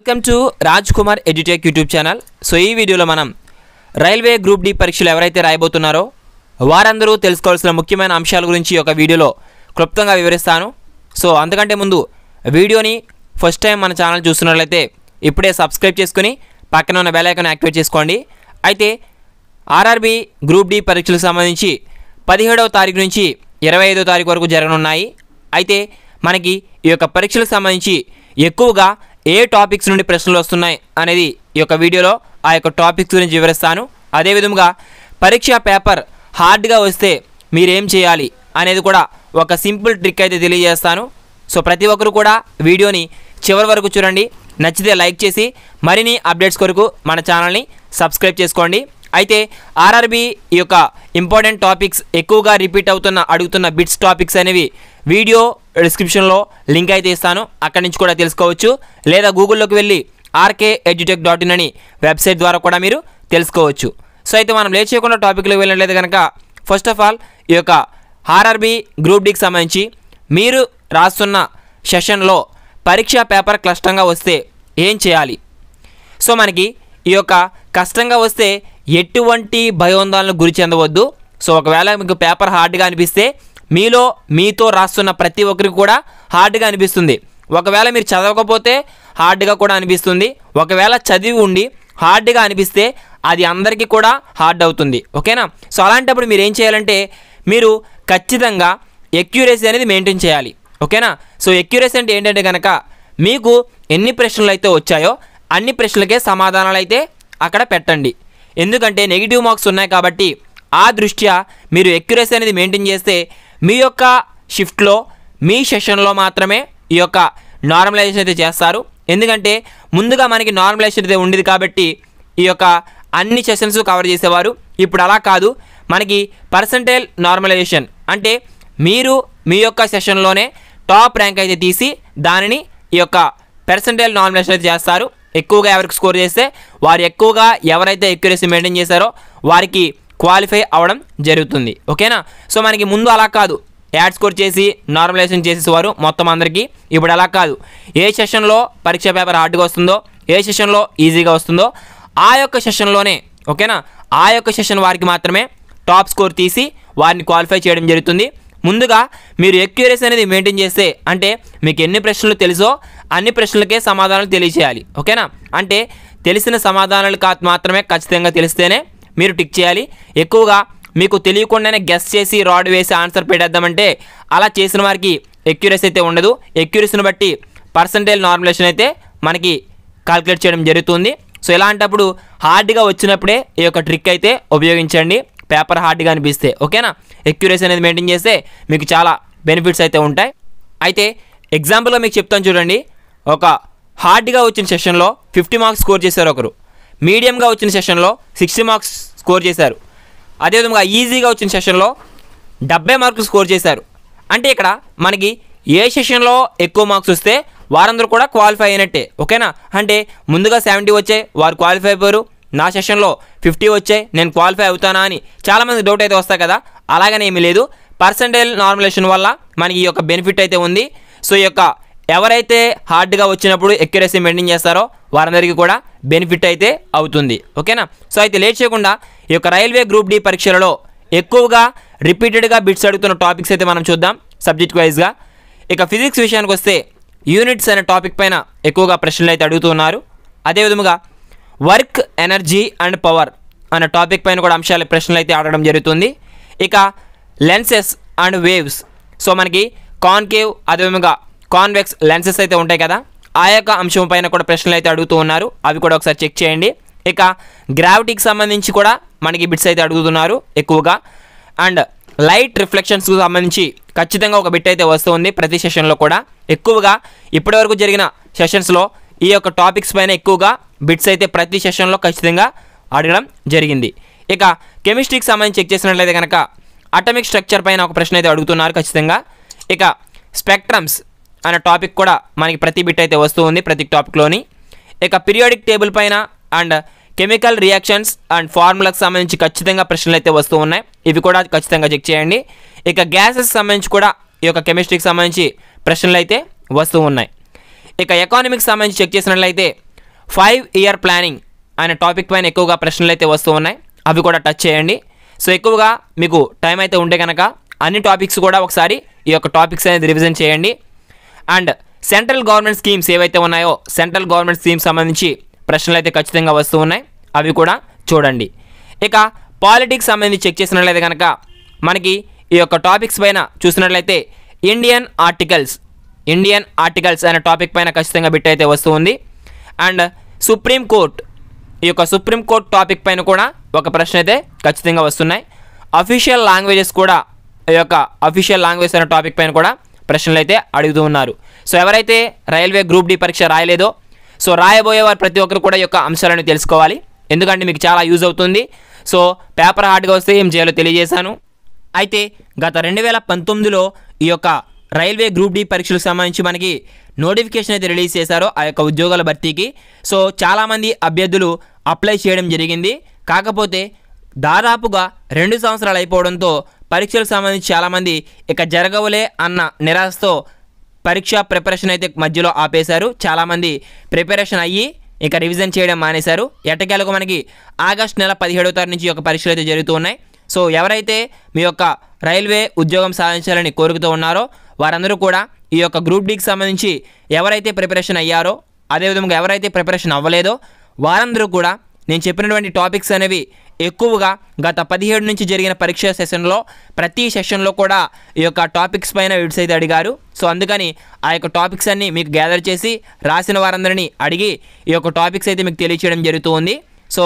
welcome to Raj Kumar Edutech YouTube channel so ఈ వీడియోలో మనం రైల్వే గ్రూప్ డి పరీక్షలు ఎవరైతే రాయబోతున్నారో వారందరూ తెలుసుకోవాల్సిన ముఖ్యమైన అంశాల గురించి ఒక వీడియోలో క్లుప్తంగా వివరిస్తాను సో అంతకంటే ముందు వీడియోని ఫస్ట్ టైం మన ఛానల్ చూస్తున్నట్లయితే ఇప్పుడే సబ్స్క్రైబ్ చేసుకుని పక్కన ఉన్న బెల్ యాక్టివేట్ చేసుకోండి అయితే ఆర్ఆర్బి గ్రూప్ డి పరీక్షలకు సంబంధించి పదిహేడవ తారీఖు నుంచి ఇరవై ఐదో తారీఖు వరకు జరగనున్నాయి అయితే మనకి ఈ యొక్క పరీక్షలకు సంబంధించి ఎక్కువగా ఏ టాపిక్స్ నుండి ప్రశ్నలు వస్తున్నాయి అనేది ఈ యొక్క వీడియోలో ఆ యొక్క టాపిక్స్ గురించి వివరిస్తాను అదేవిధంగా పరీక్ష పేపర్ హార్డ్గా వస్తే మీరేం చేయాలి అనేది కూడా ఒక సింపుల్ ట్రిక్ అయితే తెలియజేస్తాను సో ప్రతి ఒక్కరు కూడా వీడియోని చివరి వరకు చూడండి నచ్చితే లైక్ చేసి మరిన్ని అప్డేట్స్ కొరకు మన ఛానల్ని సబ్స్క్రైబ్ చేసుకోండి అయితే ఆర్ఆర్బి యొక్క ఇంపార్టెంట్ టాపిక్స్ ఎక్కువగా రిపీట్ అవుతున్న అడుగుతున్న బిట్స్ టాపిక్స్ అనేవి వీడియో డిస్క్రిప్షన్లో లింక్ అయితే ఇస్తాను అక్కడి నుంచి కూడా తెలుసుకోవచ్చు లేదా గూగుల్లోకి వెళ్ళి ఆర్కే ఎడ్యుటెక్ డాట్ ఇన్ అని వెబ్సైట్ ద్వారా కూడా మీరు తెలుసుకోవచ్చు సో అయితే మనం లేచేయకుండా టాపిక్లో వెళ్ళలేదు కనుక ఫస్ట్ ఆఫ్ ఆల్ ఈ యొక్క ఆర్ఆర్బి గ్రూప్ డికి సంబంధించి మీరు రాస్తున్న సెషన్లో పరీక్ష పేపర్ కష్టంగా వస్తే ఏం చేయాలి సో మనకి ఈ యొక్క కష్టంగా వస్తే ఎటువంటి భయోందాలను గురి చెందవద్దు సో ఒకవేళ మీకు పేపర్ హార్డ్గా అనిపిస్తే మీలో మీతో రాస్తున్న ప్రతి ఒక్కరికి కూడా హార్డ్గా అనిపిస్తుంది ఒకవేళ మీరు చదవకపోతే హార్డ్గా కూడా అనిపిస్తుంది ఒకవేళ చదివి ఉండి హార్డ్గా అనిపిస్తే అది అందరికీ కూడా హార్డ్ అవుతుంది ఓకేనా సో అలాంటప్పుడు మీరు ఏం చేయాలంటే మీరు ఖచ్చితంగా ఎక్యూరసీ అనేది మెయింటైన్ చేయాలి ఓకేనా సో ఎక్యూరసీ అంటే ఏంటంటే కనుక మీకు ఎన్ని ప్రశ్నలు అయితే వచ్చాయో అన్ని ప్రశ్నలకే సమాధానాలు అయితే అక్కడ పెట్టండి ఎందుకంటే నెగిటివ్ మార్క్స్ ఉన్నాయి కాబట్టి ఆ దృష్ట్యా మీరు ఎక్యురేసీ అనేది మెయింటైన్ చేస్తే మీ యొక్క షిఫ్ట్లో మీ సెషన్లో మాత్రమే ఈ యొక్క నార్మలైజేషన్ అయితే చేస్తారు ఎందుకంటే ముందుగా మనకి నార్మలైజేషన్ అయితే ఉండేది కాబట్టి ఈ యొక్క అన్ని సెషన్స్ కవర్ చేసేవారు ఇప్పుడు అలా కాదు మనకి పర్సంటేజ్ నార్మలైజేషన్ అంటే మీరు మీ యొక్క సెషన్లోనే టాప్ ర్యాంక్ అయితే తీసి దానిని ఈ యొక్క పర్సంటేజ్ నార్మలైజేషన్ అయితే చేస్తారు ఎక్కువగా ఎవరికి స్కోర్ చేస్తే వారు ఎక్కువగా ఎవరైతే ఎక్యురేసీ మెయింటైన్ చేశారో వారికి క్వాలిఫై అవడం జరుగుతుంది ఓకేనా సో మనకి ముందు అలా కాదు యాడ్ స్కోర్ చేసి నార్మలైజేషన్ చేసేవారు మొత్తం అందరికీ ఇప్పుడు అలా కాదు ఏ సెషన్లో పరీక్ష పేపర్ హార్డ్గా వస్తుందో ఏ సెషన్లో ఈజీగా వస్తుందో ఆ యొక్క సెషన్లోనే ఓకేనా ఆ యొక్క సెషన్ వారికి మాత్రమే టాప్ స్కోర్ తీసి వారిని క్వాలిఫై చేయడం జరుగుతుంది ముందుగా మీరు ఎక్యూరసీ అనేది మెయింటైన్ చేస్తే అంటే మీకు ఎన్ని ప్రశ్నలు తెలుసో అన్ని ప్రశ్నలకే సమాధానాలు తెలియజేయాలి ఓకేనా అంటే తెలిసిన సమాధానాలు కాదు మాత్రమే ఖచ్చితంగా తెలిస్తేనే మీరు టిక్ చేయాలి ఎక్కువగా మీకు తెలియకుండానే గెస్ చేసి రాడ్ వేసి ఆన్సర్ పెట్టేద్దామంటే అలా చేసిన వారికి ఎక్యురసీ అయితే ఉండదు ఎక్యురసీని బట్టి పర్సంటేజ్ నార్మలేషన్ అయితే మనకి కాల్కులేట్ చేయడం జరుగుతుంది సో ఇలాంటప్పుడు హార్డ్గా వచ్చినప్పుడే ఈ యొక్క ట్రిక్ అయితే ఉపయోగించండి పేపర్ హార్డ్గా అనిపిస్తే ఓకేనా ఎక్యురసీ అనేది మెయింటైన్ చేస్తే మీకు చాలా బెనిఫిట్స్ అయితే ఉంటాయి అయితే ఎగ్జాంపుల్గా మీకు చెప్తాను చూడండి ఒక హార్డ్గా వచ్చిన సెషన్లో ఫిఫ్టీ మార్క్స్ స్కోర్ చేశారు ఒకరు మీడియంగా వచ్చిన సెషన్లో సిక్స్టీ మార్క్స్ స్కోర్ చేశారు అదేవిధంగా ఈజీగా వచ్చిన సెషన్లో డెబ్బై మార్కులు స్కోర్ చేశారు అంటే ఇక్కడ మనకి ఏ సెషన్లో ఎక్కువ మార్క్స్ వస్తే వారందరూ కూడా క్వాలిఫై అయినట్టే ఓకేనా అంటే ముందుగా సెవెంటీ వచ్చే వారు క్వాలిఫై అయిపోయారు నా సెషన్లో ఫిఫ్టీ వచ్చే నేను క్వాలిఫై అవుతానా అని చాలామంది డౌట్ అయితే వస్తాయి కదా అలాగనే ఏమీ లేదు పర్సంటేజ్ నార్మలేషన్ వల్ల మనకి ఈ యొక్క బెనిఫిట్ అయితే ఉంది సో ఈ యొక్క ఎవరైతే హార్డ్గా వచ్చినప్పుడు ఎక్యురసీ మెయింటైన్ చేస్తారో వారందరికీ కూడా బెనిఫిట్ అయితే అవుతుంది ఓకేనా సో అయితే లేట్ చేయకుండా ఈ యొక్క రైల్వే గ్రూప్ డి పరీక్షలలో ఎక్కువగా రిపీటెడ్గా బిట్స్ అడుగుతున్న టాపిక్స్ అయితే మనం చూద్దాం సబ్జెక్ట్ వైజ్గా ఇక ఫిజిక్స్ విషయానికి వస్తే యూనిట్స్ అనే టాపిక్ పైన ఎక్కువగా ప్రశ్నలు అయితే అడుగుతున్నారు అదేవిధముగా వర్క్ ఎనర్జీ అండ్ పవర్ అనే టాపిక్ పైన కూడా అంశాలు ప్రశ్నలు అయితే ఆడడం జరుగుతుంది ఇక లెన్సెస్ అండ్ వేవ్స్ సో మనకి కాన్కేవ్ అదేవిధంగా కాన్వెక్స్ లెన్సెస్ అయితే ఉంటాయి కదా ఆ యొక్క అంశం పైన కూడా ప్రశ్నలు అయితే అడుగుతూ ఉన్నారు అవి కూడా ఒకసారి చెక్ చేయండి ఇక గ్రావిటీకి సంబంధించి కూడా మనకి బిట్స్ అయితే అడుగుతున్నారు ఎక్కువగా అండ్ లైట్ రిఫ్లెక్షన్స్కు సంబంధించి ఖచ్చితంగా ఒక బిట్ అయితే వస్తుంది ప్రతి సెషన్లో కూడా ఎక్కువగా ఇప్పటివరకు జరిగిన సెషన్స్లో ఈ యొక్క టాపిక్స్ పైన ఎక్కువగా బిట్స్ అయితే ప్రతి సెషన్లో ఖచ్చితంగా అడగడం జరిగింది ఇక కెమిస్ట్రీకి సంబంధించి చెక్ చేసినట్లయితే కనుక అటమిక్ స్ట్రక్చర్ పైన ఒక ప్రశ్న అయితే అడుగుతున్నారు ఖచ్చితంగా ఇక స్పెక్ట్రమ్స్ అన్న టాపిక్ కూడా మనకి ప్రతి బిట్ అయితే వస్తూ ఉంది ప్రతి టాపిక్లోని ఇక పీరియాడిక్ టేబుల్ పైన అండ్ కెమికల్ రియాక్షన్స్ అండ్ ఫార్ములకు సంబంధించి ఖచ్చితంగా ప్రశ్నలు అయితే వస్తూ ఉన్నాయి ఇవి కూడా ఖచ్చితంగా చెక్ చేయండి ఇక గ్యాసెస్ సంబంధించి కూడా ఈ యొక్క కెమిస్ట్రీకి సంబంధించి ప్రశ్నలు అయితే వస్తూ ఉన్నాయి ఇక ఎకానమిక్స్ సంబంధించి చెక్ చేసినట్లయితే ఫైవ్ ఇయర్ ప్లానింగ్ అనే టాపిక్ పైన ఎక్కువగా ప్రశ్నలు అయితే వస్తూ ఉన్నాయి అవి కూడా టచ్ చేయండి సో ఎక్కువగా మీకు టైం అయితే ఉంటే కనుక అన్ని టాపిక్స్ కూడా ఒకసారి ఈ యొక్క టాపిక్స్ అనేది రివిజన్ చేయండి అండ్ సెంట్రల్ గవర్నమెంట్ స్కీమ్స్ ఏవైతే ఉన్నాయో సెంట్రల్ గవర్నమెంట్ స్కీమ్స్ సంబంధించి ప్రశ్నలు అయితే ఖచ్చితంగా వస్తూ ఉన్నాయి అవి కూడా చూడండి ఇక పాలిటిక్స్ సంబంధించి చెక్ చేసినట్లయితే కనుక మనకి ఈ యొక్క టాపిక్స్ పైన చూసినట్లయితే ఇండియన్ ఆర్టికల్స్ ఇండియన్ ఆర్టికల్స్ అనే టాపిక్ పైన ఖచ్చితంగా బిట్ అయితే వస్తూ ఉంది అండ్ సుప్రీంకోర్టు ఈ యొక్క సుప్రీంకోర్టు టాపిక్ పైన కూడా ఒక ప్రశ్న అయితే ఖచ్చితంగా వస్తున్నాయి అఫీషియల్ లాంగ్వేజెస్ కూడా ఈ యొక్క అఫీషియల్ లాంగ్వేజ్ అనే టాపిక్ పైన కూడా ప్రశ్నలు అయితే అడుగుతూ ఉన్నారు సో ఎవరైతే రైల్వే గ్రూప్ డి పరీక్ష రాయలేదో సో రాయబోయే వారు ప్రతి ఒక్కరు కూడా యొక్క అంశాలను తెలుసుకోవాలి ఎందుకంటే మీకు చాలా యూజ్ అవుతుంది సో పేపర్ హార్డ్గా వస్తే ఏం చేయాలో తెలియజేశాను అయితే గత రెండు వేల పంతొమ్మిదిలో ఈ యొక్క రైల్వే గ్రూప్ డి పరీక్షలకు సంబంధించి మనకి నోటిఫికేషన్ అయితే రిలీజ్ చేశారో ఆ యొక్క ఉద్యోగాల భర్తీకి సో చాలామంది అభ్యర్థులు అప్లై చేయడం జరిగింది కాకపోతే దాదాపుగా రెండు సంవత్సరాలు అయిపోవడంతో పరీక్షలకు సంబంధించి చాలామంది ఇక జరగవులే అన్న నిరాశతో పరీక్ష ప్రిపరేషన్ అయితే మధ్యలో ఆపేశారు చాలామంది ప్రిపరేషన్ అయ్యి ఇక రివిజన్ చేయడం మానేశారు ఎట్టకేలకు మనకి ఆగస్ట్ నెల పదిహేడవ తారీఖు నుంచి యొక్క పరీక్షలు అయితే జరుగుతూ ఉన్నాయి సో ఎవరైతే మీ యొక్క రైల్వే ఉద్యోగం సాధించాలని కోరుకుతూ ఉన్నారో వారందరూ కూడా ఈ యొక్క గ్రూప్ డీకి సంబంధించి ఎవరైతే ప్రిపరేషన్ అయ్యారో అదేవిధంగా ఎవరైతే ప్రిపరేషన్ అవ్వలేదో వారందరూ కూడా నేను చెప్పినటువంటి టాపిక్స్ అనేవి ఎక్కువగా గత పదిహేడు నుంచి జరిగిన పరీక్ష సెషన్లో ప్రతి సెషన్లో కూడా ఈ యొక్క టాపిక్స్ పైన అయితే అడిగారు సో అందుకని ఆ యొక్క టాపిక్స్ అన్నీ మీకు గ్యాదర్ చేసి రాసిన వారందరినీ అడిగి ఈ యొక్క టాపిక్స్ అయితే మీకు తెలియచేయడం జరుగుతుంది సో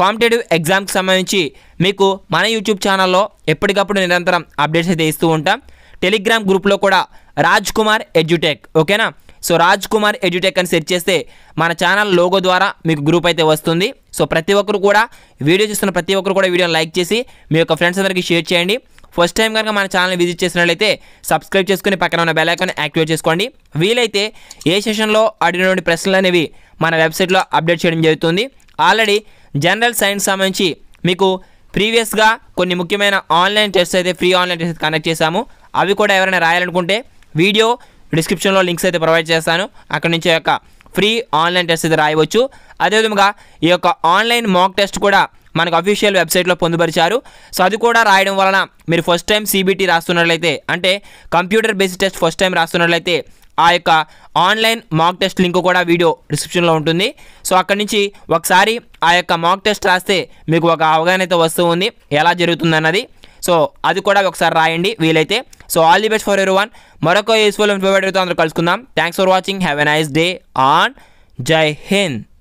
కాంపిటేటివ్ ఎగ్జామ్కి సంబంధించి మీకు మన యూట్యూబ్ ఛానల్లో ఎప్పటికప్పుడు నిరంతరం అప్డేట్స్ అయితే ఇస్తూ ఉంటాం టెలిగ్రామ్ గ్రూప్లో కూడా రాజ్ కుమార్ ఎడ్యుటెక్ ఓకేనా సో రాజ్ కుమార్ ఎడ్యుటెక్ అని సెర్చ్ చేస్తే మన ఛానల్ లోగో ద్వారా మీకు గ్రూప్ అయితే వస్తుంది సో ప్రతి ఒక్కరు కూడా వీడియో చూస్తున్న ప్రతి ఒక్కరు కూడా వీడియోని లైక్ చేసి మీ యొక్క ఫ్రెండ్స్ అందరికీ షేర్ చేయండి ఫస్ట్ టైం కనుక మన ఛానల్ విజిట్ చేసినట్లయితే సబ్స్క్రైబ్ చేసుకుని పక్కన ఉన్న బెల్లైకాన్ని యాక్టివేట్ చేసుకోండి వీలైతే ఏ సెషన్లో అడిగినటువంటి ప్రశ్నలు అనేవి మన వెబ్సైట్లో అప్డేట్ చేయడం జరుగుతుంది ఆల్రెడీ జనరల్ సైన్స్ సంబంధించి మీకు ప్రీవియస్గా కొన్ని ముఖ్యమైన ఆన్లైన్ టెస్ట్ అయితే ఫ్రీ ఆన్లైన్ టెస్ట్ కండక్ట్ చేశాము అవి కూడా ఎవరైనా రాయాలనుకుంటే వీడియో డిస్క్రిప్షన్లో లింక్స్ అయితే ప్రొవైడ్ చేస్తాను అక్కడ నుంచి యొక్క ఫ్రీ ఆన్లైన్ టెస్ట్ అయితే రాయవచ్చు అదేవిధంగా ఈ యొక్క ఆన్లైన్ మాక్ టెస్ట్ కూడా మనకు అఫీషియల్ వెబ్సైట్లో పొందుపరిచారు సో అది కూడా రాయడం వలన మీరు ఫస్ట్ టైం సీబీటీ రాస్తున్నట్లయితే అంటే computer based test first time రాస్తున్నట్లయితే ఆ యొక్క ఆన్లైన్ మాక్ టెస్ట్ లింక్ కూడా వీడియో డిస్క్రిప్షన్లో ఉంటుంది సో అక్కడి నుంచి ఒకసారి ఆ యొక్క మాక్ టెస్ట్ రాస్తే మీకు ఒక అవగాహన అయితే వస్తూ ఉంది ఎలా జరుగుతుంది అన్నది సో అది కూడా ఒకసారి రాయండి వీలైతే so all the best for every one మరొక యూస్ఫుల్ ఇన్ఫర్మేటివ్తో అందరూ కలుసుకుందాం thanks for watching have a nice day ఆన్ జై హింద్